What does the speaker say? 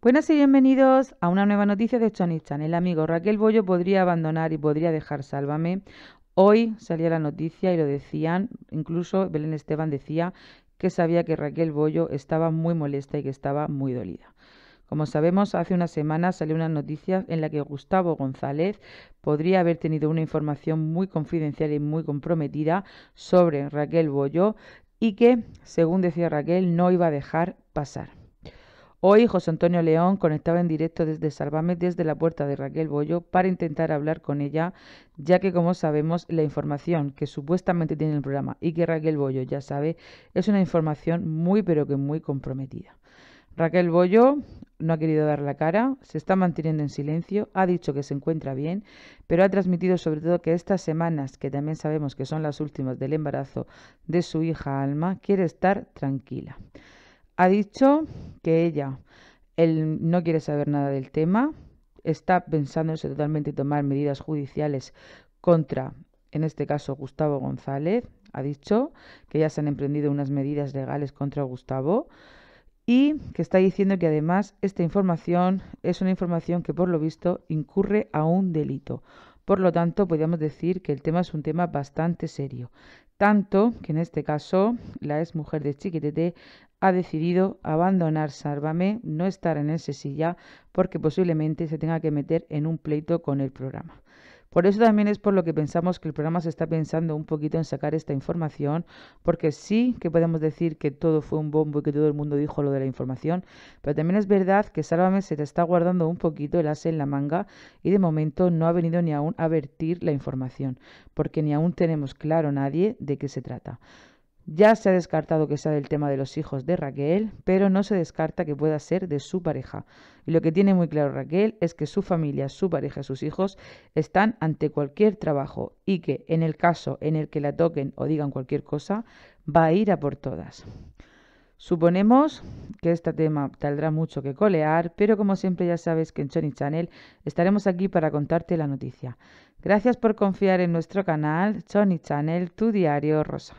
Buenas y bienvenidos a una nueva noticia de Chonistan. El amigo Raquel Bollo podría abandonar y podría dejar Sálvame. Hoy salía la noticia y lo decían, incluso Belén Esteban decía que sabía que Raquel Bollo estaba muy molesta y que estaba muy dolida. Como sabemos, hace una semana salió una noticia en la que Gustavo González podría haber tenido una información muy confidencial y muy comprometida sobre Raquel Bollo y que, según decía Raquel, no iba a dejar pasar. Hoy José Antonio León conectaba en directo desde Salvame desde la puerta de Raquel Bollo para intentar hablar con ella, ya que como sabemos la información que supuestamente tiene el programa y que Raquel Bollo ya sabe es una información muy pero que muy comprometida. Raquel Bollo no ha querido dar la cara, se está manteniendo en silencio, ha dicho que se encuentra bien, pero ha transmitido sobre todo que estas semanas, que también sabemos que son las últimas del embarazo de su hija Alma, quiere estar tranquila. Ha dicho que ella él no quiere saber nada del tema, está pensándose totalmente tomar medidas judiciales contra, en este caso, Gustavo González. Ha dicho que ya se han emprendido unas medidas legales contra Gustavo y que está diciendo que además esta información es una información que por lo visto incurre a un delito. Por lo tanto, podríamos decir que el tema es un tema bastante serio. Tanto que en este caso la ex mujer de Chiquitete ha decidido abandonar Sárvame, no estar en ese silla, porque posiblemente se tenga que meter en un pleito con el programa. Por eso también es por lo que pensamos que el programa se está pensando un poquito en sacar esta información, porque sí que podemos decir que todo fue un bombo y que todo el mundo dijo lo de la información, pero también es verdad que Sálvame se te está guardando un poquito el ase en la manga y de momento no ha venido ni aún a vertir la información, porque ni aún tenemos claro nadie de qué se trata. Ya se ha descartado que sea del tema de los hijos de Raquel, pero no se descarta que pueda ser de su pareja. Y lo que tiene muy claro Raquel es que su familia, su pareja, sus hijos están ante cualquier trabajo y que en el caso en el que la toquen o digan cualquier cosa, va a ir a por todas. Suponemos que este tema tendrá mucho que colear, pero como siempre ya sabes que en Sony Channel estaremos aquí para contarte la noticia. Gracias por confiar en nuestro canal Sony Channel, tu diario Rosa.